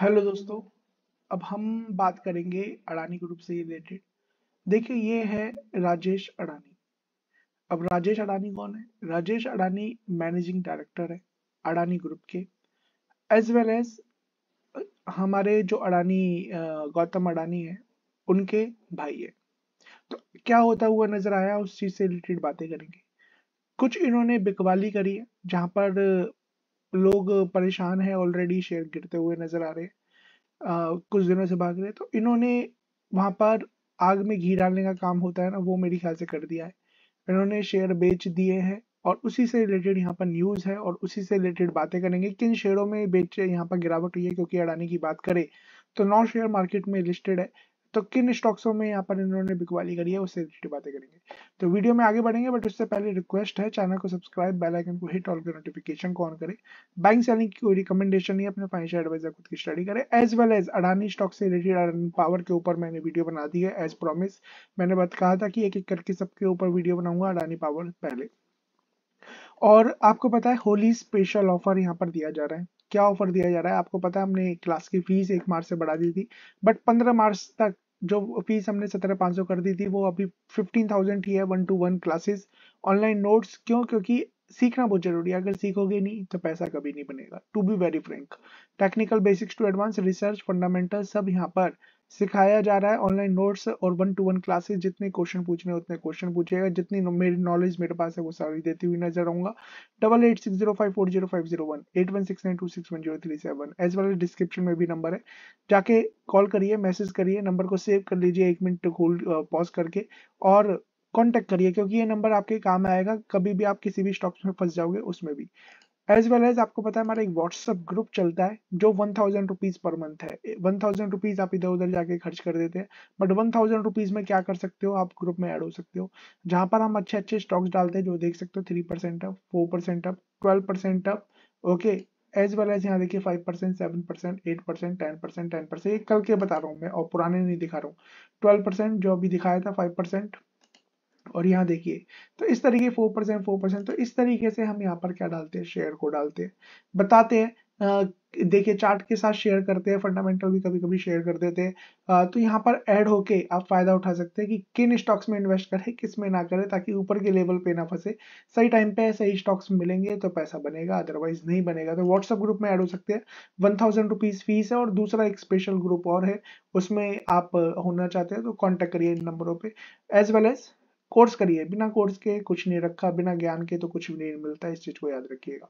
hello दोस्तों अब हम बात करेंगे अडानी ग्रुप से रिलेटेड देखिए ये है राजेश अडानी अब राजेश अडानी कौन है राजेश अडानी मैनेजिंग डायरेक्टर है अडानी ग्रुप के एज वेल एज हमारे जो अडानी गौतम अडानी है उनके भाई है तो क्या होता हुआ नजर आया उस चीज से रिलेटेड बातें करेंगे कुछ इन्होंने बिकवाली करी है जहां पर लोग परेशान हैं ऑलरेडी शेयर गिरते हुए नजर आ रहे हैं कुछ दिनों से भाग रहे तो इन्होंने वहाँ पर आग में घी डालने का काम होता है ना वो मेरे ख्याल से कर दिया है इन्होंने शेयर बेच दिए हैं और उसी से रिलेटेड यहाँ पर न्यूज़ है और उसी से रिलेटेड बातें करेंगे किन शेयरों में बेच यहाँ पर गिरावट हुई है क्योंकि अडानी की बात करें तो नौ शेयर मार्केट में लिस्टेड है तो किन स्टॉक्स में यहाँ पर इन्होंने बिकवाली करी है उससे रिलेटेड बातें करेंगे तो वीडियो में आगे बढ़ेंगे बट उससे पहले रिक्वेस्ट है चैनल को सब्सक्राइब बेल आइकन को हिट ऑल और नोटिफिकेशन को ऑन करें बैंक सेलिंग की कोई रिकमेंडेशन नहीं अपने फाइनेंशियल एडवाइजर खुद की स्टडी करें as well as Adani stock से रिलेटेड अडानी पावर के ऊपर मैंने वीडियो बना दी है एज प्रॉमिस मैंने बात कहा था कि एक एक करके सबके ऊपर वीडियो बनाऊंगा अडानी पावर पहले और आपको पता है होली स्पेशल ऑफर यहाँ पर दिया जा रहा है क्या ऑफर दिया जा रहा है आपको पता है हमने क्लास की फीस एक मार्च से बढ़ा दी थी बट पंद्रह मार्च तक जो फीस हमने सत्रह पाँच सौ कर दी थी वो अभी फिफ्टीन थाउजेंड ही है one to one classes online notes क्यों क्योंकि सीखना बहुत जरूरी है अगर सीखोगे नहीं तो पैसा कभी नहीं बनेगा to be very frank technical basics to advance research fundamental सब यहाँ पर सिखाया जा रहा है ऑनलाइन नोट्स और वन टू वन क्लासेस जितने क्वेश्चन पूछने उतने क्वेश्चन पूछेगा जितनी मेरी नॉलेज मेरे पास है वो सारी देती हुई नजर आऊंगा double eight six zero five four zero five zero one eight one six nine two six one zero three seven as well description में भी नंबर है जाके कॉल करिए मैसेज करिए नंबर को सेव कर लीजिए एक मिनट होल्ड पॉज करके और कॉन्टेक्ट करिए क्योंकि ये नंबर आपके काम आएगा कभी भी आप किसी भी स्टॉक्स में फंस जाओगे उसमें भी एज वेल एज आपको पता है हमारा एक व्हाट्सअप ग्रुप चलता है जो one thousand rupees per month है वन थाउजेंड रुपीज आप इधर उधर जाके खर्च कर देते हैं बट वन थाउजेंड रुपीज में क्या कर सकते हो आप ग्रुप में ऐड हो सकते हो जहां पर हम अच्छे अच्छे स्टॉक्स डालते हैं जो देख सकते हो three percent up four percent up twelve percent up okay as well as यहाँ देखिए five percent seven percent eight percent ten percent ten percent ये कल के बता रहा हूँ मैं और पुराने नहीं दिखा रहा हूँ ट्वेल्व परसेंट जो अभी दिखाया था फाइव परसेंट और यहाँ देखिए तो इस तरीके फोर परसेंट फोर परसेंट तो इस तरीके से हम यहाँ पर क्या डालते हैं शेयर को डालते हैं बताते हैं देखिए चार्ट के साथ शेयर करते हैं फंडामेंटल भी कभी कभी शेयर कर देते हैं तो यहाँ पर ऐड होके आप फायदा उठा सकते हैं कि किन स्टॉक्स में इन्वेस्ट करें किस में ना करें ताकि ऊपर के लेवल पे ना फंसे सही टाइम पे सही स्टॉक्स मिलेंगे तो पैसा बनेगा अदरवाइज नहीं बनेगा तो व्हाट्सअप ग्रुप में ऐड हो सकते हैं वन थाउजेंड रुपीज फीस है और दूसरा एक स्पेशल ग्रुप और है उसमें आप होना चाहते हैं तो कॉन्टेक्ट करिए इन नंबरों पर एज वेल एज कोर्स करिए बिना कोर्स के कुछ नहीं रखा बिना ज्ञान के तो कुछ भी नहीं मिलता इस चीज़ को याद रखिएगा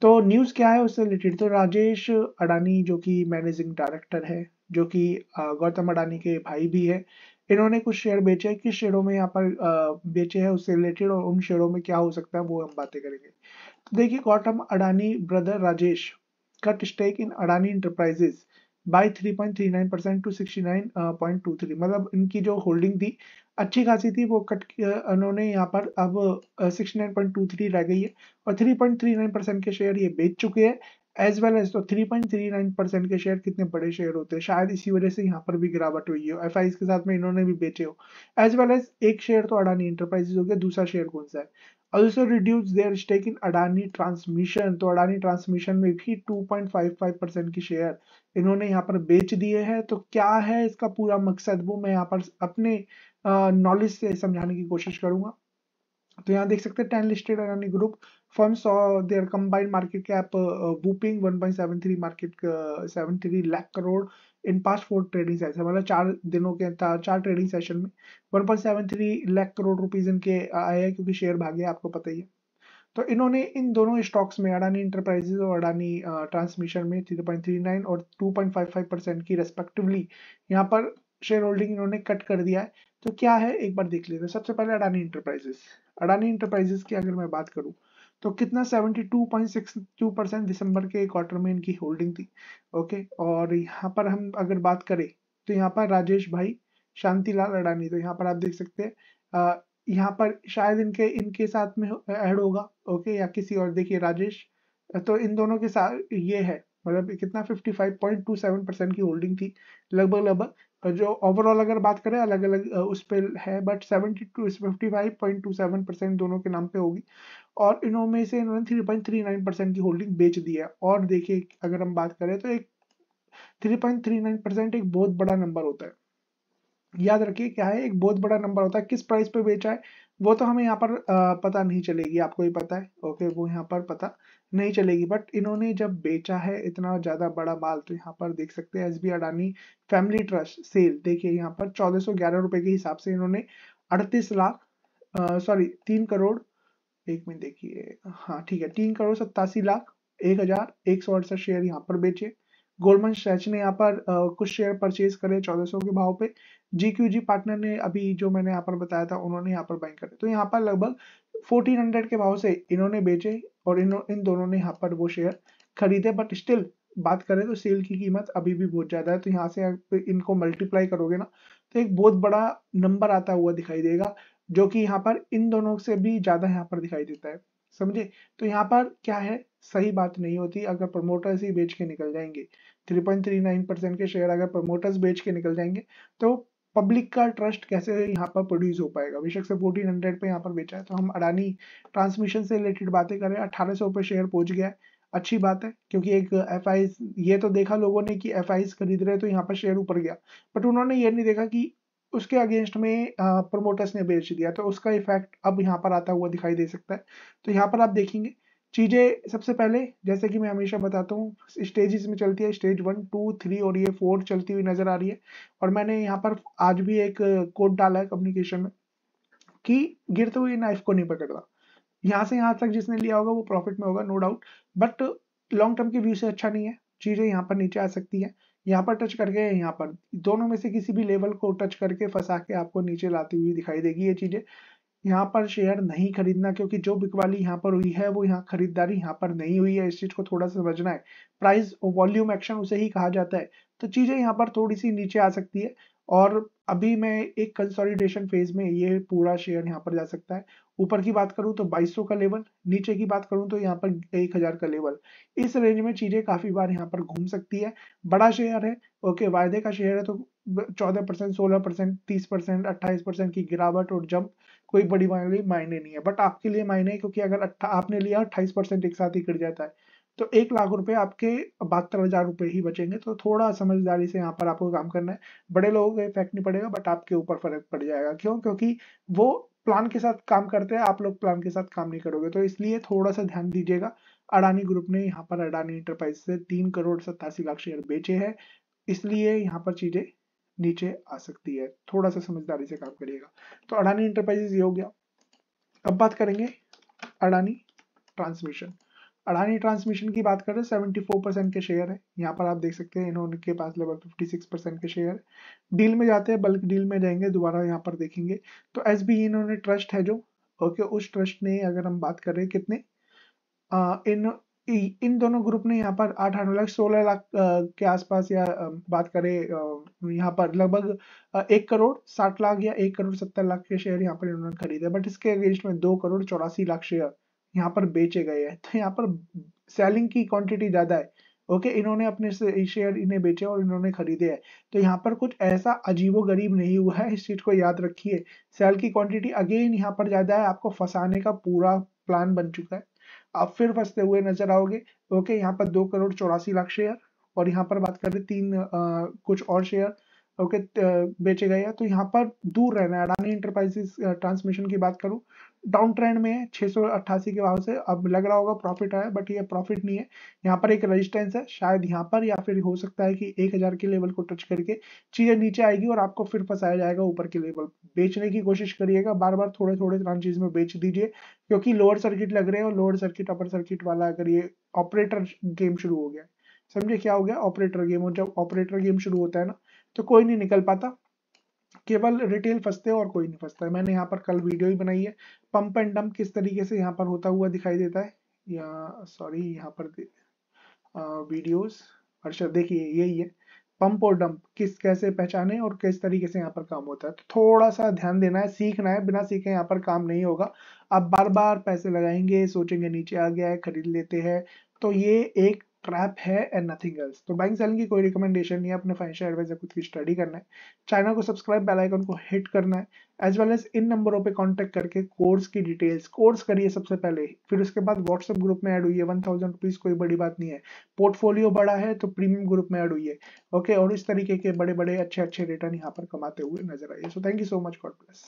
तो न्यूज़ क्या है उससे रिलेटेड तो राजेश अडानी जो कि मैनेजिंग डायरेक्टर है जो कि गौतम अडानी के भाई भी है इन्होंने कुछ शेयर बेचे हैं किस शेयरों में यहाँ पर बेचे हैं उससे रिलेटेड और उन शेयरों में क्या हो सकता है वो हम बातें करेंगे तो देखिए Gautam Adani brother Rajesh cut stake in Adani Enterprises by three three point nine percent to sixty nine point two three मतलब इनकी जो होल्डिंग थी अच्छी खासी थी वो कट उन्होंने यहाँ पर अब 69.23 रह गई है और 3.39 परसेंट के शेयर ये बेच चुके हैं एज वेल एज तो three three point nine percent के शेयर कितने बड़े शेयर होते हैं शायद इसी वजह से यहाँ पर भी गिरावट हुई हो एफ के साथ में इन्होंने भी बेचे हो एज वेल एज एक शेयर तो अडानी इंटरप्राइजेस हो गया दूसरा शेयर कौन सा है also reduce their stake in Adani Transmission तो अडानी ट्रांसमिशन में भी two point five five percent की शेयर इन्होंने यहाँ पर बेच दिए हैं तो क्या है इसका पूरा मकसद वो मैं यहाँ पर अपने नॉलेज से समझाने की कोशिश करूंगा तो यहाँ देख सकते हैं ten listed Adani group firms और their combined market cap bumping one point seven three market seven three lakh crore in past four trading session मतलब चार दिनों के अंतर चार ट्रेडिंग सेशन में one point seven three lakh crore rupees इनके आए हैं क्योंकि शेयर भागे आपको पता ही है तो इन्होंने इन दोनों स्टॉक्स में अडानी इंटरप्राइजेज और अडानी ट्रांसमिशन में थ्री थ्री पॉइंट नाइन और two point five five percent की रेस्पेक्टिवली यहाँ पर शेयर होल्डिंग इन्होंने कट कर दिया है तो क्या है एक बार देख लेते हैं सबसे पहले अडानी इंटरप्राइजेस अडानी इंटरप्राइजेस की अगर मैं बात करूं तो कितना 72.62 परसेंट दिसंबर के क्वार्टर में इनकी होल्डिंग थी ओके और यहाँ पर हम अगर बात करें तो यहाँ पर राजेश भाई शांतिलाल अडानी तो यहाँ पर आप देख सकते हैं यहाँ पर शायद इनके इनके साथ में ऐड होगा ओके या किसी और देखिए राजेश तो इन दोनों के साथ ये है मतलब कितना 55.27 परसेंट की होल्डिंग थी लगभग लगभग जो ओवरऑल अगर बात करें अलग अलग उस पर है but seventy two fifty five point two seven percent दोनों के नाम पे होगी और इनमें से इन्होंने three point three nine percent की होल्डिंग बेच दी है और देखिए अगर हम बात करें तो एक three point three nine percent एक बहुत बड़ा नंबर होता है याद रखिए क्या है एक बहुत बड़ा नंबर होता है किस प्राइस पे बेचा है वो तो हमें यहाँ पर पता नहीं चलेगी आपको भी पता है ओके वो यहाँ पर पता नहीं चलेगी बट इन्होंने जब बेचा है इतना ज़्यादा बड़ा माल तो यहाँ पर देख सकते हैं SB Adani family trust sale देखिए यहाँ पर चौदह रुपए के हिसाब से इन्होंने अड़तीस लाख सॉरी तीन करोड़ एक मिनट देखिए हाँ ठीक है तीन करोड़ सत्तासी लाख एक हज़ार एक सौ अड़सठ शेयर यहाँ पर बेचे गोल्डमन स्ट्रेच ने यहाँ पर आ, कुछ शेयर परचेज करे सौ के भाव पे जी पार्टनर ने अभी जो मैंने यहाँ पर बताया था उन्होंने यहाँ पर बाइंग करे तो यहाँ पर लगभग 1400 के भाव से इन्होंने बेचे और इन इन दोनों ने यहाँ पर वो शेयर खरीदे बट स्टिल बात करें तो सेल की कीमत अभी भी बहुत ज़्यादा है तो यहाँ से इनको मल्टीप्लाई करोगे ना तो एक बहुत बड़ा नंबर आता हुआ दिखाई देगा जो कि यहाँ पर इन दोनों से भी ज़्यादा यहाँ पर दिखाई देता है समझे तो यहाँ पर क्या है सही बात नहीं होती अगर प्रमोटर्स ही बेच के निकल जाएंगे 3.39 परसेंट के शेयर अगर प्रमोटर्स बेच के निकल जाएंगे तो पब्लिक का ट्रस्ट कैसे यहाँ पर प्रोड्यूस हो पाएगा बेशक से फोर्टीन हंड्रेड पे यहाँ पर बेचा है तो हम अडानी ट्रांसमिशन से रिलेटेड बातें करें अठारह सौ पे शेयर पहुंच गया है अच्छी बात है क्योंकि एक एफ ये तो देखा लोगों ने कि एफ खरीद रहे तो यहाँ पर शेयर ऊपर गया बट उन्होंने ये नहीं देखा कि उसके अगेंस्ट में प्रमोटर्स ने बेच दिया तो उसका इफेक्ट अब यहाँ पर आता हुआ दिखाई दे सकता है तो यहाँ पर आप देखेंगे चीज़ें सबसे पहले जैसे कि मैं हमेशा बताता हूँ स्टेजेस में चलती है स्टेज वन टू थ्री और ये फोर चलती हुई नज़र आ रही है और मैंने यहाँ पर आज भी एक कोड डाला है कम्युनिकेशन में कि गिरते हुए नाइफ को नहीं पकड़ना यहाँ से यहाँ तक जिसने लिया होगा वो प्रॉफिट में होगा no doubt but long term के व्यू से अच्छा नहीं है चीज़ें यहाँ पर नीचे आ सकती है यहाँ पर टच करके यहाँ पर दोनों में से किसी भी लेवल को टच करके फंसा के आपको नीचे लाती हुई दिखाई देगी ये चीज़ें यहाँ पर शेयर नहीं खरीदना क्योंकि जो बिकवाली यहाँ पर हुई है वो यहाँ खरीदारी यहाँ पर नहीं हुई है इस चीज को थोड़ा समझना है प्राइस वॉल्यूम एक्शन उसे ही कहा जाता है तो चीजें यहाँ पर थोड़ी सी नीचे आ सकती है और अभी मैं एक कंसोलिडेशन फेज में ये पूरा शेयर यहाँ पर जा सकता है ऊपर की बात करूं तो 2200 का लेवल नीचे की बात करूं तो यहाँ पर 1000 का लेवल इस रेंज में चीजें काफी बार यहाँ पर घूम सकती है बड़ा शेयर है ओके वायदे का शेयर है तो 14 परसेंट सोलह परसेंट तीस परसेंट अट्ठाईस परसेंट की गिरावट और जंप कोई बड़ी बड़ी मायने नहीं है बट आपके लिए मायने क्योंकि अगर आपने लिया अट्ठाईस परसेंट एक साथ ही गिर जाता है तो एक लाख रुपए आपके बहत्तर हजार रुपए ही बचेंगे तो थोड़ा समझदारी से यहाँ पर आपको काम करना है बड़े लोगों का इफेक्ट नहीं पड़ेगा बट आपके ऊपर फर्क पड़ जाएगा क्यों क्योंकि वो प्लान के साथ काम करते हैं आप लोग प्लान के साथ काम नहीं करोगे तो इसलिए थोड़ा सा ध्यान दीजिएगा अडानी ग्रुप ने यहाँ पर अडानी इंटरप्राइज से तीन करोड़ सत्तासी लाख शेयर बेचे हैं इसलिए यहाँ पर चीजें नीचे आ सकती है थोड़ा सा समझदारी से काम करिएगा तो अडानी इंटरप्राइजेस ये हो गया अब बात करेंगे अडानी ट्रांसमिशन अडानी ट्रांसमिशन की बात करें सेवेंटी फोर परसेंट के शेयर है यहाँ पर आप देख सकते हैं इन्होंने के पास लगभग फिफ्टी सिक्स परसेंट के शेयर है डील में जाते हैं बल्कि डील में जाएंगे दोबारा यहाँ पर देखेंगे तो एस बी e इन्होंने ट्रस्ट है जो ओके उस ट्रस्ट ने अगर हम बात करें कितने आ, इन इन दोनों ग्रुप ने यहाँ पर आठ आठ लाख सोलह लाख के आसपास या बात करें यहाँ पर लगभग एक करोड़ साठ लाख या एक करोड़ सत्तर लाख के शेयर यहाँ पर इन्होंने खरीदे बट इसके अगेंस्ट में दो करोड़ चौरासी लाख शेयर यहाँ पर बेचे गए हैं तो यहाँ पर सेलिंग की क्वांटिटी ज्यादा है ओके इन्होंने अपने शेयर इन्हें बेचे और इन्होंने खरीदे हैं तो यहाँ पर कुछ ऐसा अजीबो गरीब नहीं हुआ है इस चीज को याद रखिए सेल की क्वांटिटी अगेन यहाँ पर ज्यादा है आपको फंसाने का पूरा प्लान बन चुका है आप फिर फंसते हुए नजर आओगे ओके यहाँ पर दो करोड़ चौरासी लाख शेयर और यहाँ पर बात करें तीन आ, कुछ और शेयर ओके गए हैं तो यहाँ पर दूर रहना है अडानी इंटरप्राइजेस ट्रांसमिशन की बात करूँ डाउन ट्रेंड में छः सौ अट्ठासी के भाव से अब लग रहा होगा प्रॉफिट आया बट ये प्रॉफिट नहीं है यहाँ पर एक रेजिस्टेंस है शायद यहाँ पर या फिर हो सकता है कि एक हज़ार के लेवल को टच करके चीज़ें नीचे आएगी और आपको फिर फंसाया जाएगा ऊपर के लेवल बेचने की कोशिश करिएगा बार बार थोड़े थोड़े चीज में बेच दीजिए क्योंकि लोअर सर्किट लग रहे हैं और लोअर सर्किट अपर सर्किट वाला अगर ये ऑपरेटर गेम शुरू हो गया समझे क्या हो गया ऑपरेटर गेम और जब ऑपरेटर गेम शुरू होता है ना तो कोई नहीं निकल पाता केवल रिटेल फंसते हैं और कोई नहीं फंसता है मैंने यहाँ पर कल वीडियो ही बनाई है पंप एंड डंप किस तरीके से यहाँ पर होता हुआ दिखाई देता है या सॉरी यहाँ पर वीडियोस अर्षद देखिए यही है पंप और डंप किस कैसे पहचाने और किस तरीके से यहाँ पर काम होता है तो थोड़ा सा ध्यान देना है सीखना है बिना सीखे यहाँ पर काम नहीं होगा आप बार बार पैसे लगाएंगे सोचेंगे नीचे आ गया है खरीद लेते हैं तो ये एक ट्रैप है एंड नथिंग एल्स तो बैंक सेलिंग की कोई रिकमेंडेशन नहीं है अपने फाइनेंशियल एडवाइजर खुद की स्टडी करना है चैनल को सब्सक्राइब बेल आइकन को हिट करना है एज वेल एज इन नंबरों पे कांटेक्ट करके कोर्स की डिटेल्स कोर्स करिए सबसे पहले फिर उसके बाद व्हाट्सएप ग्रुप में ऐड हुई है वन थाउजेंड रुपीज़ कोई बड़ी बात नहीं है पोर्टफोलियो बड़ा है तो प्रीमियम ग्रुप में ऐड हुई है ओके और इस तरीके के बड़े बड़े अच्छे अच्छे रिटर्न यहाँ पर कमाते हुए नजर आइए so thank you so much God bless